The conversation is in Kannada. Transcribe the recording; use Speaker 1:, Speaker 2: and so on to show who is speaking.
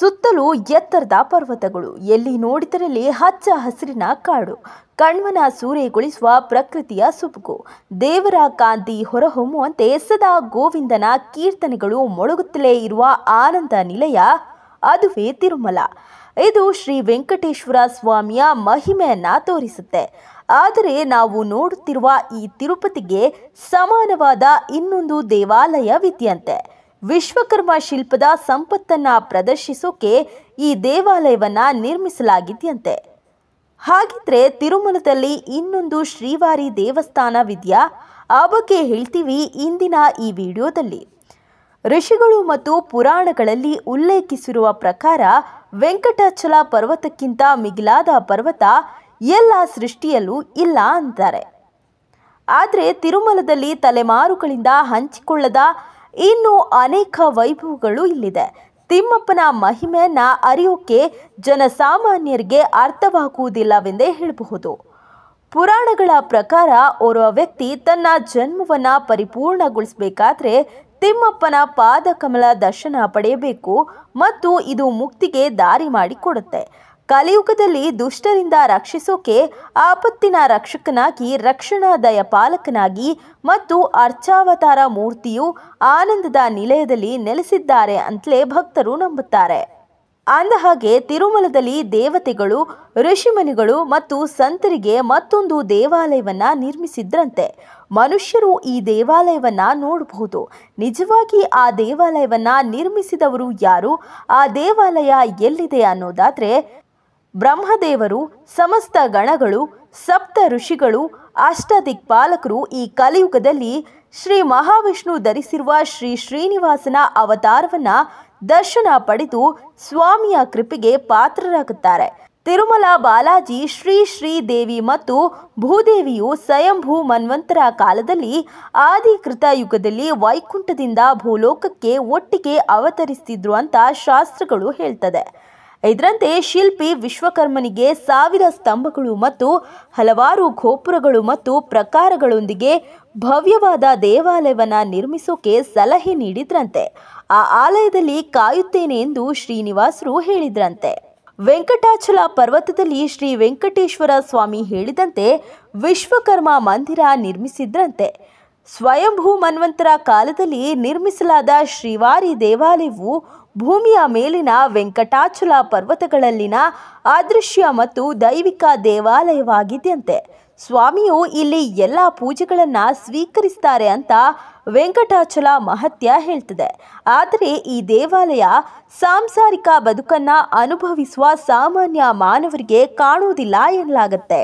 Speaker 1: ಸುತ್ತಲೂ ಎತ್ತರದ ಪರ್ವತಗಳು ಎಲ್ಲಿ ನೋಡಿದರಲ್ಲಿ ಹಚ್ಚ ಹಸಿರಿನ ಕಾಡು ಕಣ್ವನ ಸೂರೆಗೊಳಿಸುವ ಪ್ರಕೃತಿಯ ಸೊಬಗು ದೇವರ ಕಾಂತಿ ಹೊರಹೊಮ್ಮುವಂತೆ ಸದಾ ಗೋವಿಂದನ ಕೀರ್ತನೆಗಳು ಮೊಳಗುತ್ತಲೇ ಇರುವ ಆನಂದ ನಿಲಯ ಅದುವೇ ತಿರುಮಲ ಇದು ಶ್ರೀ ವೆಂಕಟೇಶ್ವರ ಸ್ವಾಮಿಯ ಮಹಿಮೆಯನ್ನ ತೋರಿಸುತ್ತೆ ಆದರೆ ನಾವು ನೋಡುತ್ತಿರುವ ಈ ತಿರುಪತಿಗೆ ಸಮಾನವಾದ ಇನ್ನೊಂದು ದೇವಾಲಯವಿದೆಯಂತೆ ವಿಶ್ವಕರ್ಮ ಶಿಲ್ಪದ ಸಂಪತ್ತನ್ನು ಪ್ರದರ್ಶಿಸೋಕೆ ಈ ದೇವಾಲಯವನ್ನು ನಿರ್ಮಿಸಲಾಗಿದೆಯಂತೆ ಹಾಗಿದ್ರೆ ತಿರುಮಲದಲ್ಲಿ ಇನ್ನೊಂದು ಶ್ರೀವಾರಿ ದೇವಸ್ಥಾನವಿದೆಯಾ ಆ ಬಗ್ಗೆ ಹೇಳ್ತೀವಿ ಇಂದಿನ ಈ ವಿಡಿಯೋದಲ್ಲಿ ಋಷಿಗಳು ಮತ್ತು ಪುರಾಣಗಳಲ್ಲಿ ಉಲ್ಲೇಖಿಸಿರುವ ಪ್ರಕಾರ ವೆಂಕಟಾಚಲ ಪರ್ವತಕ್ಕಿಂತ ಮಿಗಿಲಾದ ಪರ್ವತ ಎಲ್ಲ ಸೃಷ್ಟಿಯಲ್ಲೂ ಇಲ್ಲ ಅಂತಾರೆ ಆದರೆ ತಿರುಮಲದಲ್ಲಿ ತಲೆಮಾರುಗಳಿಂದ ಹಂಚಿಕೊಳ್ಳದ ಇನ್ನು ಅನೇಕ ವೈಭವಗಳು ಇಲ್ಲಿದೆ ತಿಮ್ಮಪ್ಪನ ಮಹಿಮೆಯನ್ನ ಅರಿಯೋಕೆ ಜನಸಾಮಾನ್ಯರಿಗೆ ಅರ್ಥವಾಗುವುದಿಲ್ಲವೆಂದೇ ಹೇಳಬಹುದು ಪುರಾಣಗಳ ಪ್ರಕಾರ ಓರ್ವ ವ್ಯಕ್ತಿ ತನ್ನ ಜನ್ಮವನ್ನು ಪರಿಪೂರ್ಣಗೊಳಿಸಬೇಕಾದ್ರೆ ತಿಮ್ಮಪ್ಪನ ಪಾದಕಮಲ ದರ್ಶನ ಪಡೆಯಬೇಕು ಮತ್ತು ಇದು ಮುಕ್ತಿಗೆ ದಾರಿ ಮಾಡಿಕೊಡುತ್ತೆ ಕಲಿಯುಗದಲ್ಲಿ ದುಷ್ಟರಿಂದ ರಕ್ಷಿಸೋಕೆ ಆಪತ್ತಿನ ರಕ್ಷಕನಾಗಿ ರಕ್ಷಣಾ ದಯಪಾಲಕನಾಗಿ ಮತ್ತು ಅರ್ಚಾವತಾರ ಮೂರ್ತಿಯು ಆನಂದದ ನಿಲಯದಲ್ಲಿ ನೆಲೆಸಿದ್ದಾರೆ ಅಂತಲೇ ಭಕ್ತರು ನಂಬುತ್ತಾರೆ ಹಾಗೆ ತಿರುಮಲದಲ್ಲಿ ದೇವತೆಗಳು ಋಷಿಮನಿಗಳು ಮತ್ತು ಸಂತರಿಗೆ ಮತ್ತೊಂದು ದೇವಾಲಯವನ್ನ ನಿರ್ಮಿಸಿದ್ರಂತೆ ಮನುಷ್ಯರು ಈ ದೇವಾಲಯವನ್ನ ನೋಡಬಹುದು ನಿಜವಾಗಿ ಆ ದೇವಾಲಯವನ್ನ ನಿರ್ಮಿಸಿದವರು ಯಾರು ಆ ದೇವಾಲಯ ಎಲ್ಲಿದೆ ಅನ್ನೋದಾದ್ರೆ ಬ್ರಹ್ಮದೇವರು ಸಮಸ್ತ ಗಣಗಳು ಸಪ್ತ ಋಷಿಗಳು ಅಷ್ಟದಿಕ್ಪಾಲಕರು ಈ ಕಲಿಯುಗದಲ್ಲಿ ಶ್ರೀ ಮಹಾವಿಷ್ಣು ಧರಿಸಿರುವ ಶ್ರೀ ಶ್ರೀನಿವಾಸನ ಅವತಾರವನ್ನ ದರ್ಶನ ಪಡೆದು ಸ್ವಾಮಿಯ ಕೃಪೆಗೆ ಪಾತ್ರರಾಗುತ್ತಾರೆ ತಿರುಮಲ ಬಾಲಾಜಿ ಶ್ರೀ ಶ್ರೀದೇವಿ ಮತ್ತು ಭೂದೇವಿಯು ಸ್ವಯಂಭೂ ಮನ್ವಂತರ ಕಾಲದಲ್ಲಿ ಆದಿಕೃತ ಯುಗದಲ್ಲಿ ವೈಕುಂಠದಿಂದ ಭೂಲೋಕಕ್ಕೆ ಒಟ್ಟಿಗೆ ಅವತರಿಸ್ತಿದ್ರು ಅಂತ ಶಾಸ್ತ್ರಗಳು ಹೇಳ್ತದೆ ಇದರಂತೆ ಶಿಲ್ಪಿ ವಿಶ್ವಕರ್ಮನಿಗೆ ಸಾವಿರ ಸ್ತಂಭಗಳು ಮತ್ತು ಹಲವಾರು ಗೋಪುರಗಳು ಮತ್ತು ಪ್ರಕಾರಗಳೊಂದಿಗೆ ಭವ್ಯವಾದ ದೇವಾಲಯವನ್ನು ನಿರ್ಮಿಸೋಕೆ ಸಲಹೆ ನೀಡಿದ್ರಂತೆ ಆ ಆಲಯದಲ್ಲಿ ಕಾಯುತ್ತೇನೆ ಎಂದು ಶ್ರೀನಿವಾಸರು ಹೇಳಿದ್ರಂತೆ ವೆಂಕಟಾಚಲ ಪರ್ವತದಲ್ಲಿ ಶ್ರೀ ವೆಂಕಟೇಶ್ವರ ಸ್ವಾಮಿ ಹೇಳಿದಂತೆ ವಿಶ್ವಕರ್ಮ ಮಂದಿರ ನಿರ್ಮಿಸಿದ್ರಂತೆ ಸ್ವಯಂಭೂ ಮನ್ವಂತರ ಕಾಲದಲ್ಲಿ ನಿರ್ಮಿಸಲಾದ ಶ್ರೀವಾರಿ ದೇವಾಲಯವು ಭೂಮಿಯ ಮೇಲಿನ ವೆಂಕಟಾಚಲ ಪರ್ವತಗಳಲ್ಲಿನ ಅದೃಶ್ಯ ಮತ್ತು ದೈವಿಕ ದೇವಾಲಯವಾಗಿದೆಯಂತೆ ಸ್ವಾಮಿಯು ಇಲ್ಲಿ ಎಲ್ಲ ಪೂಜೆಗಳನ್ನು ಸ್ವೀಕರಿಸ್ತಾರೆ ಅಂತ ವೆಂಕಟಾಚಲ ಮಹತ್ಯ ಹೇಳ್ತದೆ ಆದರೆ ಈ ದೇವಾಲಯ ಸಾಂಸಾರಿಕ ಬದುಕನ್ನು ಅನುಭವಿಸುವ ಸಾಮಾನ್ಯ ಮಾನವರಿಗೆ ಕಾಣುವುದಿಲ್ಲ ಎನ್ನಲಾಗತ್ತೆ